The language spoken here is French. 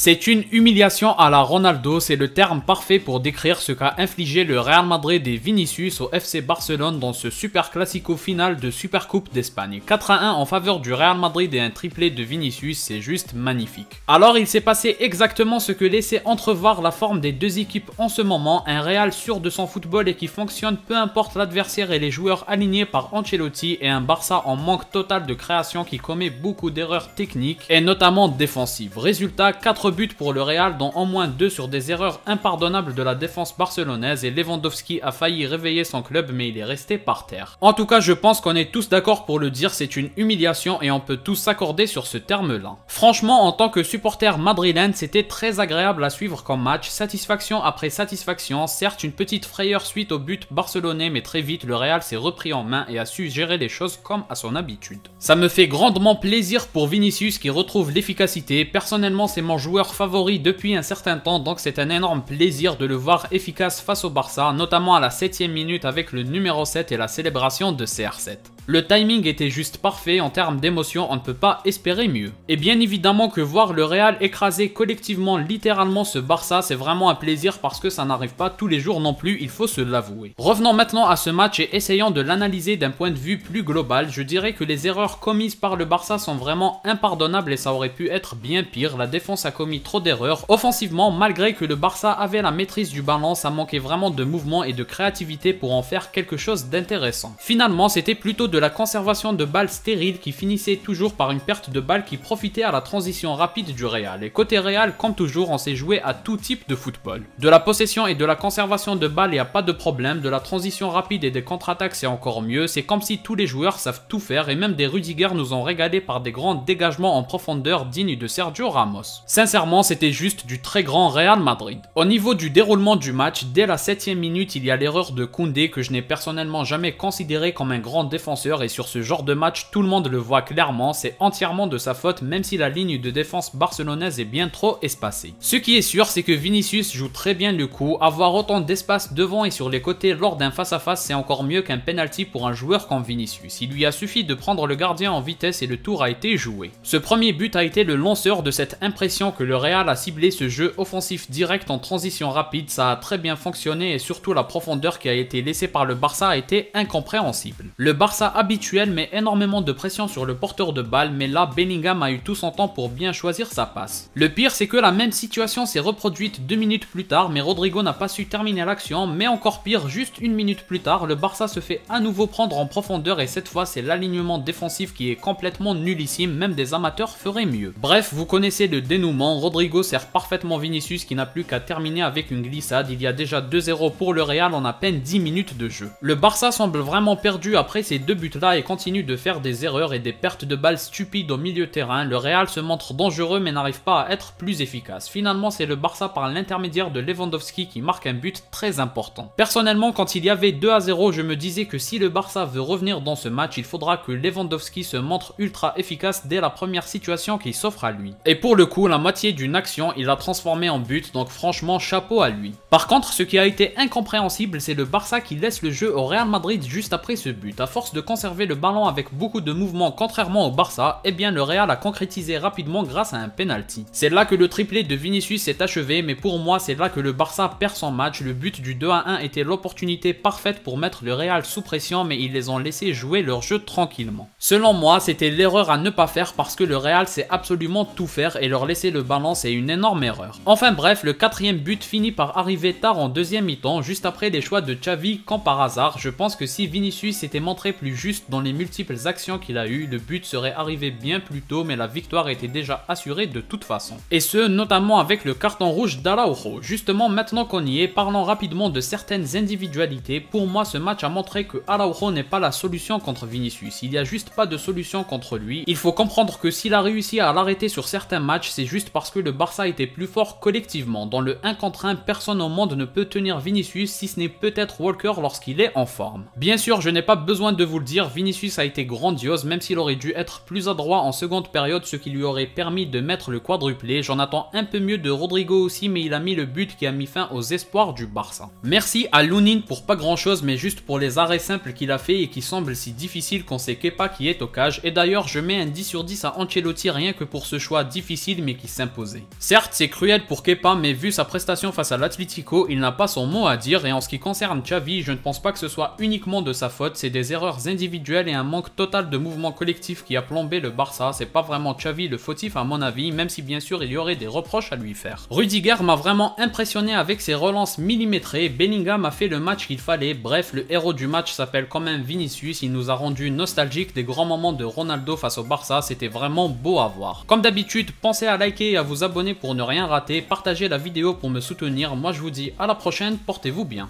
C'est une humiliation à la Ronaldo, c'est le terme parfait pour décrire ce qu'a infligé le Real Madrid et Vinicius au FC Barcelone dans ce super classico final de Supercoupe d'Espagne. 4 à 1 en faveur du Real Madrid et un triplé de Vinicius, c'est juste magnifique. Alors il s'est passé exactement ce que laissait entrevoir la forme des deux équipes en ce moment, un Real sûr de son football et qui fonctionne peu importe l'adversaire et les joueurs alignés par Ancelotti et un Barça en manque total de création qui commet beaucoup d'erreurs techniques et notamment défensives. Résultat 4 but pour le Real, dont au moins deux sur des erreurs impardonnables de la défense barcelonaise et Lewandowski a failli réveiller son club mais il est resté par terre. En tout cas, je pense qu'on est tous d'accord pour le dire, c'est une humiliation et on peut tous s'accorder sur ce terme-là. Franchement, en tant que supporter madrilène, c'était très agréable à suivre comme match, satisfaction après satisfaction, certes une petite frayeur suite au but barcelonais mais très vite le Real s'est repris en main et a su gérer les choses comme à son habitude. Ça me fait grandement plaisir pour Vinicius qui retrouve l'efficacité, personnellement c'est mon joueur favori depuis un certain temps, donc c'est un énorme plaisir de le voir efficace face au Barça, notamment à la 7 minute avec le numéro 7 et la célébration de CR7. Le timing était juste parfait en termes d'émotion, on ne peut pas espérer mieux. Et bien évidemment que voir le Real écraser collectivement littéralement ce Barça, c'est vraiment un plaisir parce que ça n'arrive pas tous les jours non plus, il faut se l'avouer. Revenons maintenant à ce match et essayons de l'analyser d'un point de vue plus global, je dirais que les erreurs commises par le Barça sont vraiment impardonnables et ça aurait pu être bien pire, la défense a commis trop d'erreurs. Offensivement, malgré que le Barça avait la maîtrise du balance, ça manquait vraiment de mouvement et de créativité pour en faire quelque chose d'intéressant. Finalement, c'était plutôt de de la conservation de balles stériles qui finissait toujours par une perte de balles qui profitait à la transition rapide du Real. Et côté Real, comme toujours, on s'est joué à tout type de football. De la possession et de la conservation de balles, il n'y a pas de problème. De la transition rapide et des contre-attaques, c'est encore mieux. C'est comme si tous les joueurs savent tout faire et même des Rudiger nous ont régalé par des grands dégagements en profondeur dignes de Sergio Ramos. Sincèrement, c'était juste du très grand Real Madrid. Au niveau du déroulement du match, dès la 7ème minute, il y a l'erreur de Koundé que je n'ai personnellement jamais considéré comme un grand défenseur et sur ce genre de match tout le monde le voit clairement, c'est entièrement de sa faute même si la ligne de défense barcelonaise est bien trop espacée. Ce qui est sûr c'est que Vinicius joue très bien le coup, avoir autant d'espace devant et sur les côtés lors d'un face-à-face c'est encore mieux qu'un penalty pour un joueur comme Vinicius, il lui a suffi de prendre le gardien en vitesse et le tour a été joué. Ce premier but a été le lanceur de cette impression que le Real a ciblé ce jeu offensif direct en transition rapide, ça a très bien fonctionné et surtout la profondeur qui a été laissée par le Barça a été incompréhensible. Le Barça habituel met énormément de pression sur le porteur de balle mais là Bellingham a eu tout son temps pour bien choisir sa passe. Le pire c'est que la même situation s'est reproduite deux minutes plus tard mais Rodrigo n'a pas su terminer l'action mais encore pire juste une minute plus tard le Barça se fait à nouveau prendre en profondeur et cette fois c'est l'alignement défensif qui est complètement nullissime même des amateurs feraient mieux. Bref vous connaissez le dénouement Rodrigo sert parfaitement Vinicius qui n'a plus qu'à terminer avec une glissade il y a déjà 2-0 pour le Real en à peine 10 minutes de jeu. Le Barça semble vraiment perdu après ces deux but-là et continue de faire des erreurs et des pertes de balles stupides au milieu terrain, le Real se montre dangereux mais n'arrive pas à être plus efficace. Finalement, c'est le Barça par l'intermédiaire de Lewandowski qui marque un but très important. Personnellement, quand il y avait 2 à 0, je me disais que si le Barça veut revenir dans ce match, il faudra que Lewandowski se montre ultra efficace dès la première situation qui s'offre à lui. Et pour le coup, la moitié d'une action, il l'a transformé en but, donc franchement, chapeau à lui. Par contre, ce qui a été incompréhensible, c'est le Barça qui laisse le jeu au Real Madrid juste après ce but. À force de conserver le ballon avec beaucoup de mouvements contrairement au Barça, et eh bien le Real a concrétisé rapidement grâce à un penalty. C'est là que le triplé de Vinicius s'est achevé, mais pour moi c'est là que le Barça perd son match. Le but du 2 à 1 était l'opportunité parfaite pour mettre le Real sous pression, mais ils les ont laissé jouer leur jeu tranquillement. Selon moi, c'était l'erreur à ne pas faire parce que le Real sait absolument tout faire et leur laisser le ballon c'est une énorme erreur. Enfin bref, le quatrième but finit par arriver tard en deuxième mi-temps, juste après les choix de Xavi quand par hasard. Je pense que si Vinicius s'était montré plus Juste dans les multiples actions qu'il a eues, le but serait arrivé bien plus tôt mais la victoire était déjà assurée de toute façon. Et ce, notamment avec le carton rouge d'Araujo. Justement, maintenant qu'on y est, parlons rapidement de certaines individualités. Pour moi, ce match a montré que Araujo n'est pas la solution contre Vinicius. Il n'y a juste pas de solution contre lui. Il faut comprendre que s'il a réussi à l'arrêter sur certains matchs, c'est juste parce que le Barça était plus fort collectivement. Dans le 1 contre 1, personne au monde ne peut tenir Vinicius si ce n'est peut-être Walker lorsqu'il est en forme. Bien sûr, je n'ai pas besoin de vous le dire, Vinicius a été grandiose même s'il aurait dû être plus adroit en seconde période ce qui lui aurait permis de mettre le quadruplé. J'en attends un peu mieux de Rodrigo aussi mais il a mis le but qui a mis fin aux espoirs du Barça. Merci à Lounine pour pas grand chose mais juste pour les arrêts simples qu'il a fait et qui semblent si difficiles qu'on sait Kepa qui est au cage. Et d'ailleurs je mets un 10 sur 10 à Ancelotti rien que pour ce choix difficile mais qui s'imposait. Certes c'est cruel pour Kepa mais vu sa prestation face à l'Atlético il n'a pas son mot à dire et en ce qui concerne Xavi je ne pense pas que ce soit uniquement de sa faute, c'est des erreurs Individuel et un manque total de mouvement collectif qui a plombé le Barça. C'est pas vraiment Xavi le fautif à mon avis, même si bien sûr il y aurait des reproches à lui faire. Rudiger m'a vraiment impressionné avec ses relances millimétrées. Bellingham a fait le match qu'il fallait. Bref, le héros du match s'appelle quand même Vinicius. Il nous a rendu nostalgique des grands moments de Ronaldo face au Barça. C'était vraiment beau à voir. Comme d'habitude, pensez à liker et à vous abonner pour ne rien rater. Partagez la vidéo pour me soutenir. Moi je vous dis à la prochaine, portez-vous bien.